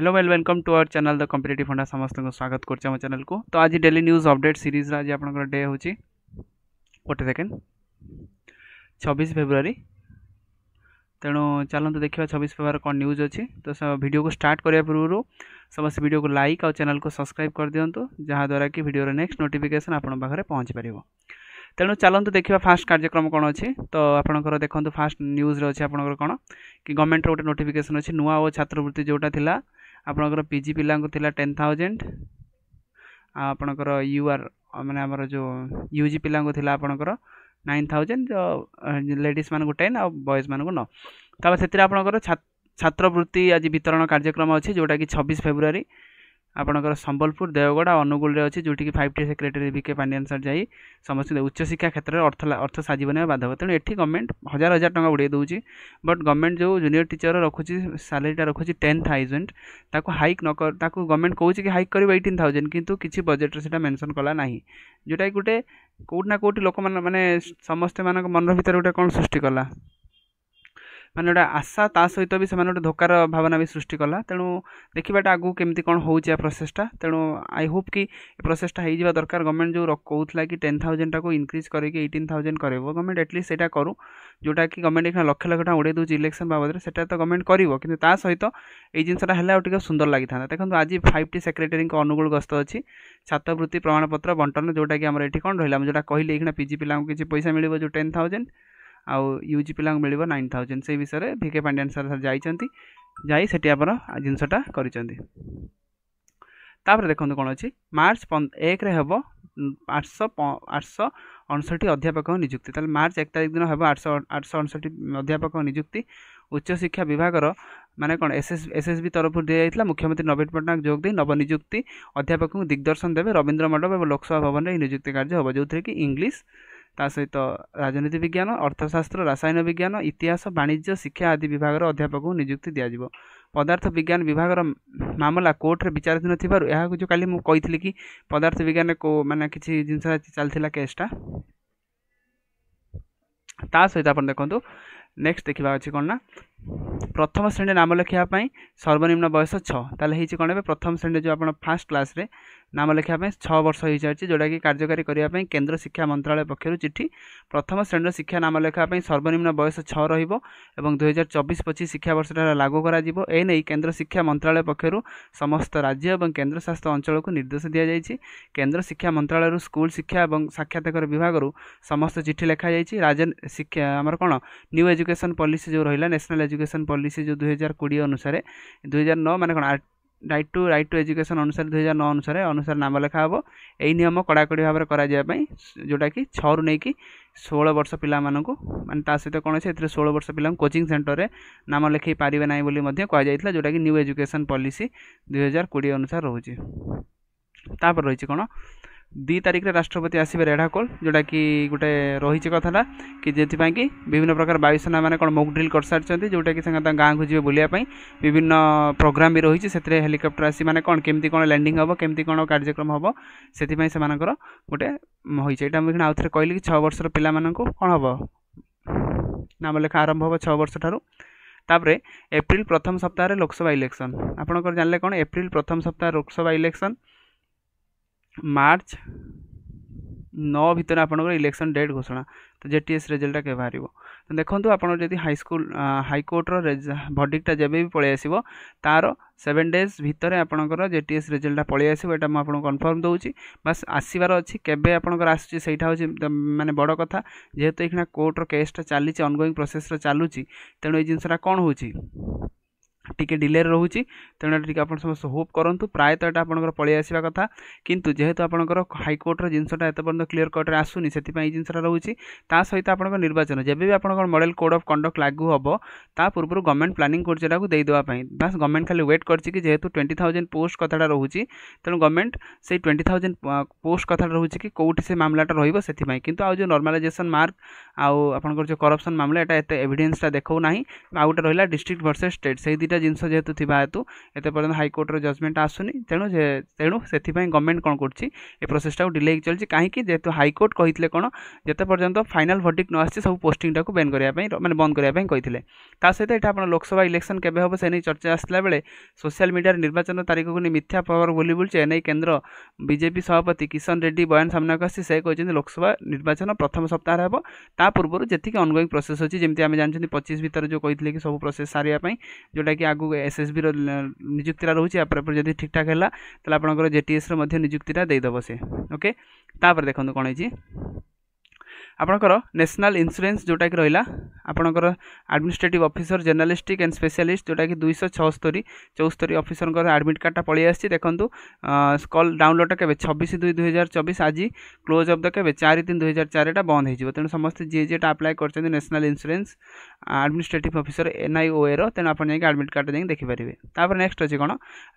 hello well welcome to our channel the competitive হন্ডা সমস্ত স্বাগত করছি আমার চ্যানেলকে তো আজ ডেলি নিউজ অপডেট সিরিজর আজ আপনার ডে হচ্ছে গোটে সেকেন্ড ছবিশ ফেব্রুয়ারি তেণু চালু দেখা ছবিশ ফেব্রুয়ারি কম নিউজ অছি তো ভিডিও কু স্টার্ট করা পূর্ব সমস্ত ভিডিও কু লাইক আর চ্যানেল কু সবসক্রাইব করে দিও যাদ্বারা কি ভিডিওর নেক্সট নোটিফিকেসন আপনার পাখে পৌঁছি পারিব ତେଣୁ ଚାଲନ୍ତୁ ଦେଖିବା ଫାଷ୍ଟ କାର୍ଯ୍ୟକ୍ରମ କ'ଣ ଅଛି ତ ଆପଣଙ୍କର ଦେଖନ୍ତୁ ଫାଷ୍ଟ ନ୍ୟୁଜ୍ରେ ଅଛି ଆପଣଙ୍କର କ'ଣ କି ଗଭର୍ଣ୍ଣମେଣ୍ଟର ଗୋଟେ ନୋଟିଫିକେସନ୍ ଅଛି ନୂଆ ଓ ଛାତ୍ରବୃତ୍ତି ଯେଉଁଟା ଥିଲା ଆପଣଙ୍କର ପି ଜି ପିଲାଙ୍କୁ ଥିଲା ଟେନ୍ ଥାଉଜେଣ୍ଡ ଆଉ ଆପଣଙ୍କର ୟୁ ଆର୍ ମାନେ ଆମର ଯେଉଁ ୟୁ ଜି ପିଲାଙ୍କୁ ଥିଲା ଆପଣଙ୍କର ନାଇନ୍ ଥାଉଜେଣ୍ଡ ଲେଡ଼ିଜ୍ମାନଙ୍କୁ ଟେନ୍ ଆଉ ବଏଜ୍ମାନଙ୍କୁ ମାନଙ୍କୁ ନଅ ତା'ପରେ ସେଥିରେ ଆପଣଙ୍କର ଛାତ୍ରବୃତ୍ତି ଆଜି ବିତରଣ କାର୍ଯ୍ୟକ୍ରମ ଅଛି ଯେଉଁଟାକି ଛବିଶ ଫେବୃଆରୀ আপনার সম্বলপুর দেওগড় অনুগুলের অছি যেটিকি five T secretary V K Pandian sir যাই সমস্ত উচ্চশিক্ষা ক্ষেত্রে অর্থ অর্থ সাজব না বাধব তেমন এটি গভর্নমেন্ট হাজার হাজার টাকা উড়াই দেଉଛି বট গভর্নমেন্ট যে জুনিয়র টিচর রখুছি স্যালারিটা রখুছি টেন থাউজেন্ড তাকে হাইক নক তাকে গভর্নমেন্ট কৌছি কি হাইক করবে এইটিন থাউজেন্ড কিন্তু কিছু বজেটরে সেটা মেনশন কলা না যেটা গোটে কোটি না কোটি লোক মানে সমস্ত মান মন ভিতরে গোটে କ'ଣ ସୃଷ୍ଟି କଲା ମାନେ ଗୋଟେ ଆଶା ତା ସହିତ ବି ସେମାନେ ଗୋଟେ ଧୋକାର ଭାବନା ବି ସୃଷ୍ଟି କଲା ତେଣୁ ଦେଖିବାଟା ଆଗକୁ କେମିତି କ'ଣ ହେଉଛି ଏ ପ୍ରୋସେସ୍ଟା ତେଣୁ ଆଇ ହୋପ୍ କି ଏ ପ୍ରୋସେସ୍ଟା ହେଇଯିବା ଦରକାର ଗଭର୍ଣ୍ଣମେଣ୍ଟ ଯେଉଁ କହୁଥିଲା କି ଟେନ୍ ଥାଉଜେଣ୍ଡଟାକୁ ଇନକ୍ରିଜ୍ କରିକି ଏଇଟିନ୍ ଥାଉଜେଣ୍ଡ କରିବ ଗଭର୍ଣ୍ଣମେଣ୍ଟ ଆଟଲିଷ୍ଟ ସେଇଟା କରୁ ଯେଉଁଟାକି ଗଭର୍ଣ୍ଣମେଣ୍ଟ ଏখানে ଲକ୍ଷ ଲକ୍ଷ ଟଙ୍କା ଉଡ଼େଇ ଦେଉଛି ଇଲେକ୍ସନ୍ ବାବଦରେ ସେଇଟା ତ ଗଭର୍ଣ୍ଣମେଣ୍ଟ କରିବ କିନ୍ତୁ ତା ସହିତ ଏଇ ଜିନିଷଟା ହେଲେ ଆଉ ଟିକେ ସୁନ୍ଦର ଲାଗିଥାନ୍ତା ଦେଖନ୍ତୁ ଆଜି ଫାଇଭ୍ ଟି ସେକ୍ରେଟେରୀଙ୍କ ଅନୁଗୁଳ ଗସ୍ତ ଅଛି ଛାତ୍ରବୃତ୍ତି ପ୍ରମାଣପତ୍ର ବଣ୍ଟନ ଯେଉଁଟାକି ଆମର ଏଠି କ'ଣ ରହିଲା ମୁଁ ଯେଉଁଟା କହିଲି ଏଇଖିଣା ପିଜି ପିଲାଙ୍କୁ କିଛି ପଇସା ମିଳିବ ଯେଉଁ ଟେନ୍ ଥାଉଜେଣ୍ଡ ଆଉ ୟୁଜି ପିଲାଙ୍କୁ ମିଳିବ ନାଇନ୍ ଥାଉଜେଣ୍ଡ ସେହି ବିଷୟରେ ଭିକେ ପାଣ୍ଡିଆନ୍ ସାର୍ ସାର୍ ଯାଇଛନ୍ତି ଯାଇ ସେଠି ଆପଣ ଜିନିଷଟା କରିଛନ୍ତି ତାପରେ ଦେଖନ୍ତୁ କ'ଣ ଅଛି ମାର୍ଚ୍ଚ ଏକରେ ହେବ ଆଠଶହ ଆଠଶହ ଅଣଷଠି ଅଧ୍ୟାପକ ନିଯୁକ୍ତି ତାହେଲେ ମାର୍ଚ୍ଚ ଏକ ତାରିଖ ଦିନ ହେବ ଆଠଶହ ଆଠଶହ ଅଣଷଠି ଅଧ୍ୟାପକ ନିଯୁକ୍ତି ଉଚ୍ଚଶିକ୍ଷା ବିଭାଗର ମାନେ କ'ଣ ଏସ୍ଏସ୍ ଏସ୍ଏସ୍ବି ତରଫରୁ ଦିଆଯାଇଥିଲା ମୁଖ୍ୟମନ୍ତ୍ରୀ ନବୀନ ପଟ୍ଟନାୟକ ଯୋଗ ଦେଇ ନବନିଯୁକ୍ତି ଅଧ୍ୟାପକଙ୍କୁ ଦିଗ୍ଦର୍ଶନ ଦେବେ ରବୀନ୍ଦ୍ର ମଣ୍ଡପ ଏବଂ ଲୋକସଭା ଭବନରେ ଏହି ନିଯୁକ୍ତି କାର୍ଯ୍ୟ ହେବ ଯେଉଁଥିରେ କି ଇଂଲିଶ ତା ସହିତ ରାଜନୀତି ବିଜ୍ଞାନ ଅର୍ଥଶାସ୍ତ୍ର ରାସାୟନ ବିଜ୍ଞାନ ଇତିହାସ ବାଣିଜ୍ୟ ଶିକ୍ଷା ଆଦି ବିଭାଗର ଅଧ୍ୟାପକଙ୍କୁ ନିଯୁକ୍ତି ଦିଆଯିବ ପଦାର୍ଥ ବିଜ୍ଞାନ ବିଭାଗର ମାମଲା କୋର୍ଟରେ ବିଚାରାଧୀନ ଥିବାରୁ ଏହାକୁ ଯେଉଁ କାଲି ମୁଁ କହିଥିଲି କି ପଦାର୍ଥ ବିଜ୍ଞାନରେ କେଉଁ ମାନେ କିଛି ଜିନିଷ ଚାଲିଥିଲା କେସ୍ଟା ତା ସହିତ ଆପଣ ଦେଖନ୍ତୁ ନେକ୍ସଟ ଦେଖିବା ଅଛି କ'ଣ ନା প্রথম শ্রেণীর নাম লেখা সর্বনিম্ন বয়স ছ তাহলে হয়েছে কোণ এবার প্রথম শ্রেণীর যে আপনার ফার্স্ট ক্লাসে নাম লেখা ছ বর্ষ হয়ে যাচ্ছে যেটাকি কার্যকারী করা কেন্দ্র শিক্ষা মন্ত্রালয় পক্ষ চিঠি প্রথম শ্রেণীর শিক্ষা নাম লেখা সর্বনিম্ন বয়স ছ রহব এবং দুই হাজার চবিশ পঁচিশ শিক্ষাবর্ষটা লাগু করা এনে কেন্দ্র শিক্ষা মন্ত্রালয় পক্ষ সমস্ত রাজ্য এবং কেন্দ্রশাসিত অঞ্চলক নির্দেশ দিয়াযাই কেন্দ্র শিক্ষা মন্ত্রালয় স্কুল শিক্ষা এবং সাক্ষাৎকার বিভাগর সমস্ত চিঠি লেখা যাই রাজ শিক্ষা আমার কোণ নিউ এজুকেশন পলিসি যে রহিলা ন্যাশনাল এজুকেশন পলিসি যে দুই হাজার কোড়িয়ে অনুসারে দুই হাজার ন মানে কোণ right to right to education অনুসারে দুই হাজার ন অনুসারে অনুসারে নাম লেখা হব এই নিয়ম কড়াকড়ি ভাবে করা যেটাকি ছু নেই ষোল বর্ষ পিলা মানুষ মানে তা সহ কোণ আছে এতে ষোল বর্ষ পিলা কোচিং সেটরে নাম লেখাই পারিবে না বলে কুযাই যেটাকি নিউ এজুকেশন পলিসি দুই হাজার কোড়িয়ে অনুসারে রয়েছে তাপরে রয়েছে কোণ ଦୁଇ ତାରିଖରେ ରାଷ୍ଟ୍ରପତି ଆସିବେ ରେଢ଼ାକୋଳ ଯେଉଁଟାକି ଗୋଟେ ରହିଛି କଥାଟା କି ଯେଉଁଥିପାଇଁ କି ବିଭିନ୍ନ ପ୍ରକାର ବାୟୁସେନାମାନେ କ'ଣ ମକ୍ ଡ୍ରିଲ୍ କରିସାରିଛନ୍ତି ଯେଉଁଟାକି ସେମାନେ ତାଙ୍କ ଗାଁକୁ ଯିବେ ବୁଲିବା ପାଇଁ ବିଭିନ୍ନ ପ୍ରୋଗ୍ରାମ୍ ବି ରହିଛି ସେଥିରେ ହେଲିକପ୍ଟର ଆସି ମାନେ କ'ଣ କେମିତି କ'ଣ ଲ୍ୟାଣ୍ଡିଂ ହେବ କେମିତି କ'ଣ କାର୍ଯ୍ୟକ୍ରମ ହେବ ସେଥିପାଇଁ ସେମାନଙ୍କର ଗୋଟେ ହୋଇଛି ଏଇଟା ମୁଁ ଆଉ ଥରେ କହିଲି କି ଛଅ ବର୍ଷର ପିଲାମାନଙ୍କୁ କ'ଣ ହେବ ନାମଲେଖା ଆରମ୍ଭ ହେବ ଛଅ ବର୍ଷ ଠାରୁ ତାପରେ ଏପ୍ରିଲ ପ୍ରଥମ ସପ୍ତାହରେ ଲୋକସଭା ଇଲେକ୍ସନ୍ ଆପଣଙ୍କର ଜାଣିଲେ କ'ଣ ଏପ୍ରିଲ ପ୍ରଥମ ସପ୍ତାହ ଲୋକସଭା ଇଲେକ୍ସନ୍ ମାର୍ଚ୍ଚ ନଅ ଭିତରେ ଆପଣଙ୍କର ଇଲେକ୍ସନ୍ ଡେଟ୍ ଘୋଷଣା ତ ଜେ ଟି ଏସ୍ ରେଜଲ୍ଟଟା କେବେ ବାହାରିବ ତ ଦେଖନ୍ତୁ ଆପଣ ଯଦି ହାଇସ୍କୁଲ ହାଇକୋର୍ଟର ଭର୍ଡ଼ିକ୍ଟା ଯେବେ ବି ପଳେଇ ଆସିବ ତା'ର ସେଭେନ୍ ଡେଜ୍ ଭିତରେ ଆପଣଙ୍କର ଜେ ଟି ଏସ୍ ରେଜଲ୍ଟଟା ପଳେଇ ଆସିବ ଏଇଟା ମୁଁ ଆପଣଙ୍କୁ କନଫର୍ମ ଦେଉଛି ବାସ୍ ଆସିବାର ଅଛି କେବେ ଆପଣଙ୍କର ଆସୁଛି ସେଇଟା ହେଉଛି ମାନେ ବଡ଼ କଥା ଯେହେତୁ ଏଇଖିଣା କୋର୍ଟର କେସ୍ଟା ଚାଲିଛି ଅନଗୋଇଂ ପ୍ରୋସେସ୍ରେ ଚାଲୁଛି ତେଣୁ ଏଇ ଜିନିଷଟା କ'ଣ ହେଉଛି টিকে ডিলেରେ ରହୁଛି ତେଣୁ ଏଇଟା ଟିକେ ଆପଣ ସମସ୍ତେ ହୋପ୍ କରନ୍ତୁ ପ୍ରାୟତଃ ଏଇଟା ଆପଣଙ୍କର ପଳେଇ ଆସିବା କଥା କିନ୍ତୁ ଯେହେତୁ ଆପଣଙ୍କର ହାଇକୋର୍ଟର ଜିନିଷଟା ଏତେ ପର୍ଯ୍ୟନ୍ତ କ୍ଲିୟର କଟ୍ରେ ଆସୁନି ସେଥିପାଇଁ ଏଇ ଜିନିଷଟା ରହୁଛି ତା ସହିତ ଆପଣଙ୍କ ନିର୍ବାଚନ ଯେବେ ବି ଆପଣଙ୍କର ମଡ଼େଲ କୋଡ୍ ଅଫ୍ କଣ୍ଡକ୍ଟ ଲାଗୁ ହେବ ତା ପୂର୍ବରୁ ଗଭର୍ଣ୍ଣମେଣ୍ଟ ପ୍ଲାନିଂ କରୁଛି ଏଟାକୁ ଦେଇଦେବା ପାଇଁ ବାସ୍ ଗଭର୍ଣ୍ଣମେଣ୍ଟ ଖାଲି ୱେଟ୍ କରିଛି କି ଯେହେତୁ ଟ୍ୱେଣ୍ଟି ଥାଉଜେଣ୍ଡ ପୋଷ୍ଟ କଥାଟା ରହୁଛି ତେଣୁ ଗଭର୍ଣ୍ଣମେଣ୍ଟ ସେଇ ଟ୍ୱେଣ୍ଟି ଥାଉଜେଣ୍ଡ ପୋଷ୍ଟ କଥାଟା ରହୁଛି କି କେଉଁଠି ସେ ମାମଲାଟା ରହିବ ସେଥିପାଇଁ କିନ୍ତୁ ଆଉ ଯେଉଁ ନର୍ମାଲାଇଜେସନ୍ ମାର୍କ ଆଉ ଆପଣଙ୍କର ଯେଉଁ କରପ୍ସନ୍ ମାମଲା ଏଇଟା ଏତେ ଏଭିଡେନ୍ସଟା ଦେଖାଉ ନାହିଁ ଆଉ ଗୋଟେ ରହିଲା ଡିଷ୍ଟ୍ରିକ୍ଟ ଭର୍ସେସ୍ ଷ୍ଟେଟ୍ ସେଇ ଦୁଇଟା ଜିନିଷ ଯେହେତୁ ଥିବା ହେତୁ ଏତେ ପର୍ଯ୍ୟନ୍ତ ହାଇକୋର୍ଟର ଜଜମେଣ୍ଟ ଆସୁନି ତେଣୁ ତେଣୁ ସେଥିପାଇଁ ଗଭର୍ଣ୍ଣମେଣ୍ଟ କ'ଣ କରୁଛି ଏ ପ୍ରୋସେସ୍ଟାକୁ ଡିଲେ ହେଇକି ଚାଲିଛି କାହିଁକି ଯେହେତୁ ହାଇକୋର୍ଟ କହିଥିଲେ କ'ଣ ଯେତେ ପର୍ଯ୍ୟନ୍ତ ଫାଇନାଲ୍ ଭର୍ଡିକ୍ ନ ଆସିଛି ସବୁ ପୋଷ୍ଟିଂଟାକୁ ବ୍ୟାନ୍ କରିବା ପାଇଁ ମାନେ ବନ୍ଦ କରିବା ପାଇଁ କହିଥିଲେ ତା ସହିତ ଏଇଟା ଆପଣ ଲୋକସଭା ଇଲେକ୍ସନ୍ କେବେ ହେବ ସେ ନେଇ ଚର୍ଚ୍ଚା ଆସିଲା ବେଳେ ସୋସିଆଲ୍ ମିଡ଼ିଆରେ ନିର୍ବାଚନ ତାରିଖକୁ ନେଇ ମିଥ୍ୟା ପ୍ରଭାବ ବୋଲି ବୁଲୁଛି ଏନେଇ କେନ୍ଦ୍ର ବିଜେପି ସଭାପତି କିଶନ ରେଡ୍ଡି ବୟାନ ସାମ୍ନାକୁ ଆସି ସେ କହିଛନ୍ତି ଲୋକସଭା ନିର୍ବାଚନ ପ୍ରଥମ ସପ୍ତାହରେ ହେବ ତା ପୂର୍ବରୁ ଯେତିକି ଅନଗୋଇଂ ପ୍ରୋସେସ୍ ଅଛି ଯେମିତି ଆମେ ଜାଣିଛନ୍ତି ପଚିଶ ଭିତରେ ଯେଉଁ କହିଥିଲେ କି ସବୁ ପ୍ରୋସେସ୍ ସାରିବା ପାଇଁ ଯେଉଁଟାକି ଆଗ ଆଗକୁ ଏସ୍ଏସ୍ବିର ନିଯୁକ୍ତିଟା ରହୁଛି ଆପରେ ପରେ ଯଦି ଠିକ୍ଠାକ୍ ହେଲା ତାହେଲେ ଆପଣଙ୍କର ଜେଟିଏସ୍ର ମଧ୍ୟ ନିଯୁକ୍ତିଟା ଦେଇଦେବ ସେ ଓକେ ତାପରେ ଦେଖନ୍ତୁ କ'ଣ ହେଇଛି ଆପଣଙ୍କର ନ୍ୟାସନାଲ୍ ଇନ୍ସୁରାନ୍ସ ଯେଉଁଟାକି ରହିଲା ଆପଣଙ୍କର administrative officer journalistic and specialist ଯେଉଁଟାକି ଦୁଇଶହ ଛଅସ୍ତରୀ ଚଉସ୍ତରୀ ଅଫିସରଙ୍କର ଆଡ଼ମିଟ୍ କାର୍ଡ଼ଟା ପଳେଇ ଆସିଛି ଦେଖନ୍ତୁ କଲ୍ ଡାଉନଲୋଡ଼୍ଟା କେବେ ଛବିଶ ଦୁଇ ଦୁଇ ହଜାର ଚବିଶ ଆଜି କ୍ଲୋଜ୍ ଅଫ୍ ଦ କେବେ ଚାରି ତିନି ଦୁଇହଜାର ହଜାର ଚାରିଟା ବନ୍ଦ ହୋଇଯିବ ତେଣୁ ସମସ୍ତେ ଯିଏ ଯିଏଟା ଆପ୍ଲାଏ କରିଛନ୍ତି ନ୍ୟାସନାଲ୍ ଇନ୍ସୁରାନ୍ସ ଆଡ଼ମିନିଷ୍ଟ୍ରେଟିଭ୍ ଅଫିସର ଏନ୍ଆଇଓଏର ତେଣୁ ଆପଣ ଯାଇକି ଆଡ଼ମିଟ୍ କାର୍ଡ଼ ଯାଇକି ଦେଖିପାରିବେ ତାପରେ ନେକ୍ସଟ୍ ଅଛି କ'ଣ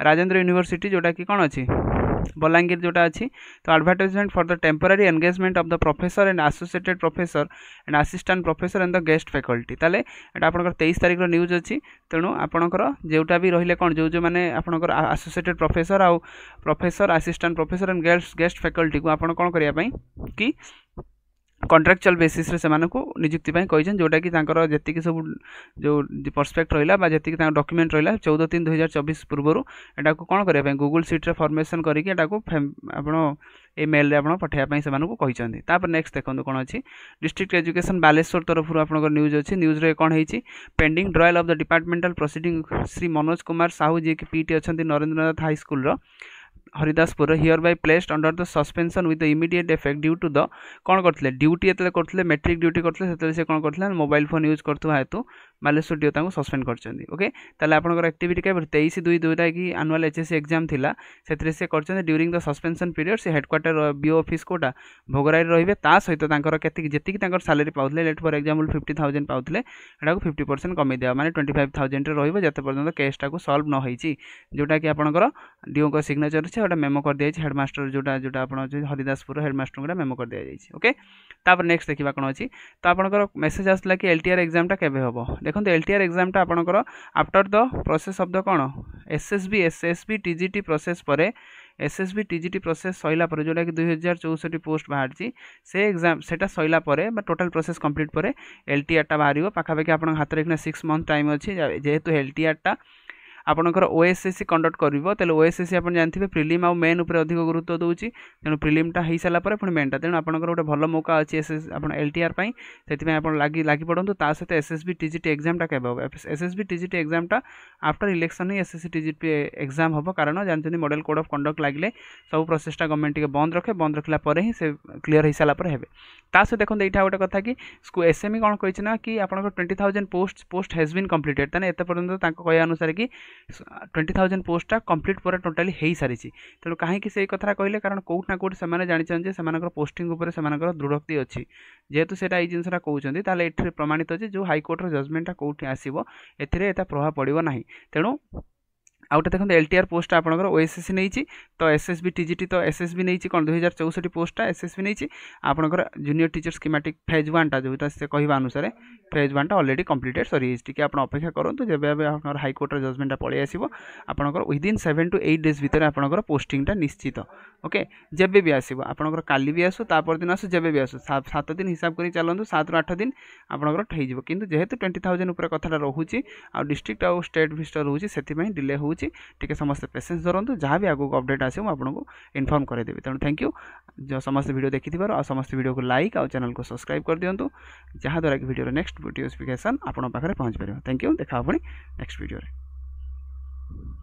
ରାଜେନ୍ଦ୍ର ୟୁନିଭର୍ସିଟି ଯେଉଁଟାକି କ'ଣ ଅଛି ବଲାଙ୍ଗୀର ଯେଉଁଟା ଅଛି ତ advertisement for the temporary engagement of the professor and associated professor and assistant professor and the guest faculty ତାହେଲେ ଏଇଟା ଆପଣଙ୍କର ତେଇଶ ତାରିଖର ନ୍ୟୁଜ୍ ଅଛି ତେଣୁ ଆପଣଙ୍କର ଯେଉଁଟା ବି ରହିଲେ କ'ଣ ଯେଉଁ ଯେଉଁମାନେ ଆପଣଙ୍କର ଆସୋସିଏଟେଡ୍ ପ୍ରଫେସର ଆଉ professor assistant professor and guest guest ଫ୍ୟାକଲ୍ଟିକୁ ଆପଣ କ'ଣ କରିବା ପାଇଁ କି কন্ট্রাকচুয়াল বেসিসে সে নিযুক্তি কিন্তু যেটা কি তাঁর যেত সব যে পরসপেক্ট রা বা যেত তাঁর ডকুমেন্ট রা চৌদ তিন দুই হাজার চবিশ পূর্বর এটা কোণ করা গুগল সিট্রে ফর্মেসন করি এটা আপনার এই মেলে আপনার পঠাইবা সে তাপরে নেক্সট দেখুন কোণ অ ডিস্ট্রিক্ট এজুকেশন বালেশ্বর তরফর আপনার নিউজ অছি নিউজরে কোণ হয়েছি pending drawal of the departmental proceeding Shri Manoj Kumar Sahu যিয়ে পিটি অনেক নরেন্দ্রনাথ হাইস্কুলর Haridaspur hereby placed under the suspension with the immediate effect due to the କ'ଣ କରିଥିଲେ ଡ୍ୟୁଟି ଯେତେବେଳେ କରୁଥିଲେ ମେଟ୍ରିକ୍ ଡ୍ୟୁଟି କରିଥିଲେ ସେତେବେଳେ ସେ କ'ଣ କରିଥିଲେ ମୋବାଇଲ୍ ଫୋନ୍ ୟୁଜ୍ କରୁଥିବା ହେତୁ ମାଲେଶ୍ୱର ଡିଓ ତାଙ୍କୁ ସସ୍ପେଣ୍ଡ କରିଛନ୍ତି ଓକେ ତାହେଲେ ଆପଣଙ୍କର ଆକ୍ଟିଭିଟି କେବେ ତେଇଶ ଦୁଇ ଯେଉଁଟାକି ଆନୁଆଲ୍ ଏଚ୍ ଏସ୍ ଏକ୍ଜାମ୍ ଥିଲା ସେଥିରେ ସେ କରିଛନ୍ତି ଡ୍ୟୁରିଂ ଦ ସସ୍ପେନ୍ସନ୍ ପିରିୟଡ଼ ସେ ହେଡ଼କ୍ୱାର୍ଟର ବିଓ ଅଫିସ୍ କେଉଁଟା ଭୋଗରାଇରେ ରହିବେ ତା ସହିତ ତାଙ୍କର କେତିକି ଯେତିକି ତାଙ୍କର ସାଲାରୀ ପାଉଥିଲେ let for example fifty thousand ପାଉଥିଲେ ଏଟାକୁ ଫିଫ୍ଟି ପରସେଣ୍ଟ କମେଇ ଦେବା ମାନେ ଟ୍ୱେଣ୍ଟି ଫାଇଭ୍ ଥାଉଜେଣ୍ଡରେ ରହିବ ଯେତେ ପର୍ଯ୍ୟନ୍ତ କେସ୍ଟାକୁ ସଲ୍ଭ ନ ହେଇଛି ଯେଉଁଟାକି ଆପଣଙ୍କର ଡିଓଙ୍କ ସିଗ୍ନେଚର୍ ଅଛି ଗୋଟେ ମେମୋ କରିଦିଆଯାଇଛି ହେଡ଼ମାଷ୍ଟର ଯେଉଁଟା ଯେଉଁଟା ଆପଣ ଅଛି ହରିଦାସପୁର ହେଡ଼ମାଷ୍ଟରଙ୍କୁ ଗୋଟେ ମେମୋ କରିଦିଆଯାଇଛି ଓକେ ତାପରେ ନେକ୍ସଟ ଦେଖିବା କ'ଣ ଅଛି ତ ଆପଣଙ୍କର ମେସେଜ୍ ଆସିଲା କି ଏଲ୍ ଟି ଆର୍ ଏକ୍ଜାମ୍ଟା କେବେ ହେବ দেখুন এলটিআর এক্সামটা আপনার after the process of the কোণ এসএসবি এসএসবি টিজিটি প্রসেস পরে এসএসবি টিজিটি প্রসেস সরিলা পরে যেটাকি দুই হাজার চৌষট্টি পোস্ট বাহারছি সে এক্সাম সেটা সরিলা পরে বা টোটাল প্রসেস কমপ্লিট পরে এলটিআরটা বাহার পাখাপাখি আপনার হাতের এখানে সিক্স মন্থ টাইম অছি যেহেতু এলটিআরটা ଆପଣଙ୍କର ଓଏସ୍ଏସ୍ସି କଣ୍ଡକ୍ଟ କରିବ ତାହେଲେ ଓଏସ୍ଏସ୍ସି ଆପଣ ଜାଣିଥିବେ ପ୍ରିଲିମ୍ ଆଉ ମେନ୍ ଉପରେ ଅଧିକ ଗୁରୁତ୍ୱ ଦେଉଛି ତେଣୁ ପ୍ରିଲିମ୍ଟା ହୋଇସାରିଲା ପରେ ପୁଣି ମେନ୍ଟା ତେଣୁ ଆପଣଙ୍କର ଗୋଟେ ଭଲ ମୌକା ଅଛି ଏସ୍ ଏସ୍ ଆପଣ ଏଲ୍ଟିଆର୍ ପାଇଁ ସେଥିପାଇଁ ଆପଣ ଲାଗି ଲାଗି ପଡ଼ନ୍ତୁ ତା ସହିତ ଏସ୍ଏସ୍ବି ଟିଜିଟି ଏକ୍ଜାମ୍ଟା କେବେ ହେବ ଏସ୍ଏସ୍ବି ଟିଜିଟି ଏକ୍ଜାମ୍ଟା ଆଫ୍ଟର ଇଲେକ୍ସନ୍ ହିଁ ଏସ୍ଏସ୍ସି ଟିଜିଟି ଏକ୍ଜାମ୍ ହେବ କାରଣ ଜାଣିଛନ୍ତି ମଡ଼େଲ୍ କୋଡ଼୍ ଅଫ୍ କଣ୍ଡକ୍ଟ ଲାଗିଲେ ସବୁ ପ୍ରୋସେସ୍ଟା ଗଭର୍ଣ୍ଣମେଣ୍ଟ ଟିକେ ବନ୍ଦ ରଖେ ବନ୍ଦ ରଖିଲା ପରେ ହିଁ ସେ କ୍ଲିୟର୍ ହୋଇସାରିଲା ପରେ ହେବେ ତା ସହିତ ଦେଖନ୍ତୁ ଏଇଟା ଗୋଟେ କଥା କି ଏସ୍ଏମ୍ଇ କ'ଣ କହିଛି ନା କି ଆପଣଙ୍କର twenty thousand post post has been completed ତାହେଲେ ଏତେ ପର୍ଯ୍ୟନ୍ତ ତାଙ୍କ କହିବା ଅନୁସାରେ କି ଟ୍ୱେଣ୍ଟି ଥାଉଜେଣ୍ଡ ପୋଷ୍ଟଟା କମ୍ପ୍ଲିଟ୍ ପରେ ଟୋଟାଲି ହୋଇସାରିଛି ତେଣୁ କାହିଁକି ସେଇ କଥା କହିଲେ କାରଣ କେଉଁଠି ନା କେଉଁଠି ସେମାନେ ଜାଣିଛନ୍ତି ଯେ ସେମାନଙ୍କର ପୋଷ୍ଟିଂ ଉପରେ ସେମାନଙ୍କର ଦୃଢ଼କ୍ତି ଅଛି ଯେହେତୁ ସେଇଟା ଏଇ ଜିନିଷଟା କହୁଛନ୍ତି ତାହେଲେ ଏଥିରେ ପ୍ରମାଣିତ ଯେ ଯେଉଁ ହାଇକୋର୍ଟର ଜଜମେଣ୍ଟଟା କେଉଁଠି ଆସିବ ଏଥିରେ ଏତା ପ୍ରଭାବ ପଡ଼ିବ ନାହିଁ ତେଣୁ ଆଉ ଗୋଟେ ଦେଖନ୍ତୁ ଏଲ୍ ଟି ଆର୍ ପୋଷ୍ଟଟା ଆପଣଙ୍କର ଓ ଏସ୍ ଏସ୍ ସି ନେଇଛି ତ S S B T G T ତ ଏସ୍ ଏସ୍ ବି ନେଇଛି କ'ଣ ଦୁଇ ହଜାର ଚଉଷଠି ପୋଷ୍ଟଟା ଏସ୍ ଏସ୍ ବି ନେଇଛି ଆପଣଙ୍କର ଜୁନିୟର ଟିଚର୍ ସ୍କିମାଟିକ୍ ଫେଜ୍ ୱାନ୍ଟା ଯେଉଁଟା ସେ କହିବା ଅନୁସାରେ ଫେଜ୍ ୱାନ୍ଟା ଅଲରେଡ଼ି କମ୍ପ୍ଲିଟେଡ୍ ସରିଯାଇଛି ଟିକେ ଆପଣ ଅପେକ୍ଷା କରନ୍ତୁ ଯେବେ ଏବେ ଆପଣଙ୍କର ହାଇକୋର୍ଟର ଜଜମେଣ୍ଟଟା ପଳେଇ ଆସିବ ଆପଣଙ୍କର within seven to eight days ଭିତରେ ଆପଣଙ୍କର ପୋଷ୍ଟିଂଟା ନିଶ୍ଚିତ ଓକେ ଯେବେ ବି ଆସିବ ଆପଣଙ୍କର କାଲି ବି ଆସୁ ତା ପରଦିନ ଆସୁ ଯେବେ ବି ଆସୁ ସାତ ଦିନ ହିସାବ କରି ଚାଲନ୍ତୁ ସାତରୁ ଆଠ ଦିନ ଆପଣଙ୍କର ହେଇଯିବ କିନ୍ତୁ ଯେହେତୁ ଟ୍ୱେଣ୍ଟି ଥାଉଜେଣ୍ଡ ଉପରେ କଥାଟା ରହୁଛି ଆଉ ଡିଷ୍ଟ୍ରିକ୍ଟ ଆଉ ଷ୍ଟେଟ୍ ଭିତରେ ରହୁଛି ସେଥିପାଇଁ ଡିଲେ ହେଉଛି ଅଛି ଟିକେ ସମସ୍ତେ ପେସେନ୍ସ ଧରନ୍ତୁ ଯାହା ବି ଆଗକୁ ଅପଡ଼େଟ୍ ଆସିବ ମୁଁ ଆପଣଙ୍କୁ ଇନଫର୍ମ କରାଇଦେବି ତେଣୁ ଥ୍ୟାଙ୍କ ୟୁ ସମସ୍ତେ ଭିଡ଼ିଓ ଦେଖିଥିବାରୁ ଆଉ ସମସ୍ତେ ଭିଡ଼ିଓକୁ ଲାଇକ୍ ଆଉ ଚ୍ୟାନେଲକୁ ସବସ୍କ୍ରାଇବ୍ କରିଦିଅନ୍ତୁ ଯାହାଦ୍ୱାରା କି ଭିଡ଼ିଓର ନେକ୍ସଟ ନୋଟିଫିକେସନ୍ ଆପଣଙ୍କ ପାଖରେ ପହଞ୍ଚିପାରିବ ଥ୍ୟାଙ୍କ ୟୁ ଦେଖା ହେବ ପୁଣି ନେକ୍ସଟ ଭିଡ଼ିଓରେ